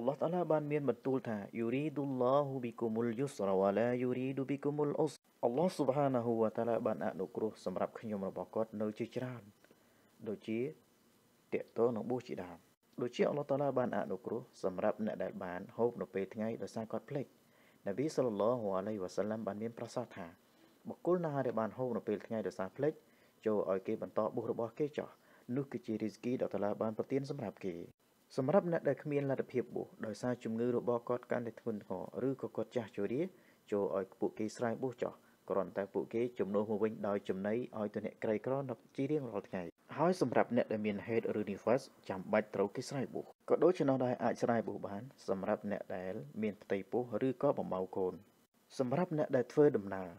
អល់ឡោះតាឡាបានមានបន្ទូលថាយូរីឌុលឡោហ៊ូប៊ីគុមុលយូស្រវ៉ាឡាយូរីឌូប៊ីគុមុលអ៊ុសអល់ឡោះស៊ុបហានាហ៊ូវតាឡាបានអនុគ្រោះសម្រាប់ខ្ញុំរបស់គាត់នៅជាច្រើនដូចជាតេតោនឹងប៊ូជាដើមដូចជាអល់ឡោះតាឡាបានអនុគ្រោះសម្រាប់អ្នកដែលបានហូបនៅពេលថ្ងៃដោយសារគាត់ភ្លេចនប៊ីសល្លឡោហ៊ូអាឡៃវ៉ាសាឡាំបានមានប្រសាសន៍ថាបុគ្គលណាដែលបានហូបនៅពេលថ្ងៃដោយសារភ្លេចចូលឲ្យគេបន្តប៊ូរបស់គេចោះនោះគឺជារីស្គីដែលតាឡាបានប្រទានសម្រាប់គេសម្រាប់អ្នកដែលគ្មានលទ្ធភាពបួសដោយសារជំងឺរបស់គាត់កាន់តែធ្ងន់ធ្ងរឬក៏គាត់ចាស់ជរាចូលឲ្យពួកគេស្រែបួសចោះគ្រាន់តែពួកគេជំនួសមកវិញដោយចំណីឲ្យទៅអ្នកក្រីក្រនៅជារៀងរាល់ថ្ងៃហើយសម្រាប់អ្នកដែលមានហេតុឬ reverse ចាំបាច់ត្រូវគេស្រែបួសក៏ដូច្នោះដែរអាចស្រែបួសបានសម្រាប់អ្នកដែលមានផ្ទៃពោះឬក៏បំបៅកូនសម្រាប់អ្នកដែលធ្វើដំណើរ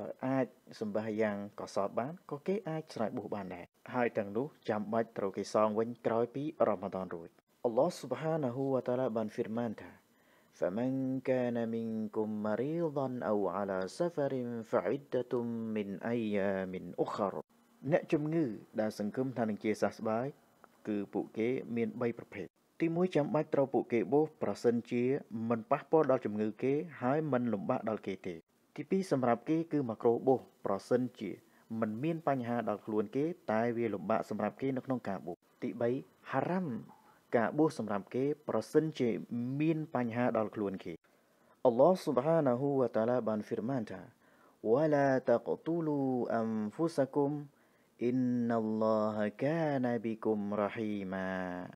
ដោយអាចសម្បាយ៉ាងកសត់បានក៏គេអាចស្រ័យបុះបានដែរហើយទាំងនោះចាំបាច់ត្រូវគេសងវិញក្រោយពីរ៉ាម៉ាដនរួចអល់ឡោះស៊ុបហានាហ៊ូវតាឡាបានហ្វីរម៉ានថា فمن كان منكم مريضا أو على سفر فعدة من أيام أخر អ្នកជំងឺ ដែលសង្គមថានឹងជាសះស្បើយគឺពួកគេមាន3ប្រភេទទី1ចាំបាច់ត្រូវពួកគេបោះប្រសិនជាមិនប៉ះពាល់ដល់ជំងឺគេហើយមិនលំបាកដល់គេទេទី2សម្រាប់គេគឺម៉ាក្រូបូសប្រសិនជាมันមាន បញ្ហាដល់ខ្លួនគេតែវាលំបាកសម្រាប់គេនៅក្នុងការបូសទី3ហារ៉ាំការបូសសម្រាប់គេ ប្រសិនជា មានបញ្ហាដល់ខ្លួនគេអល់ឡោះស៊ុបហានាហ៊ូវតាឡាបានហ្វីរម៉ានថា ولا تقتلوا أنفسكم إن الله كان بكم رحيما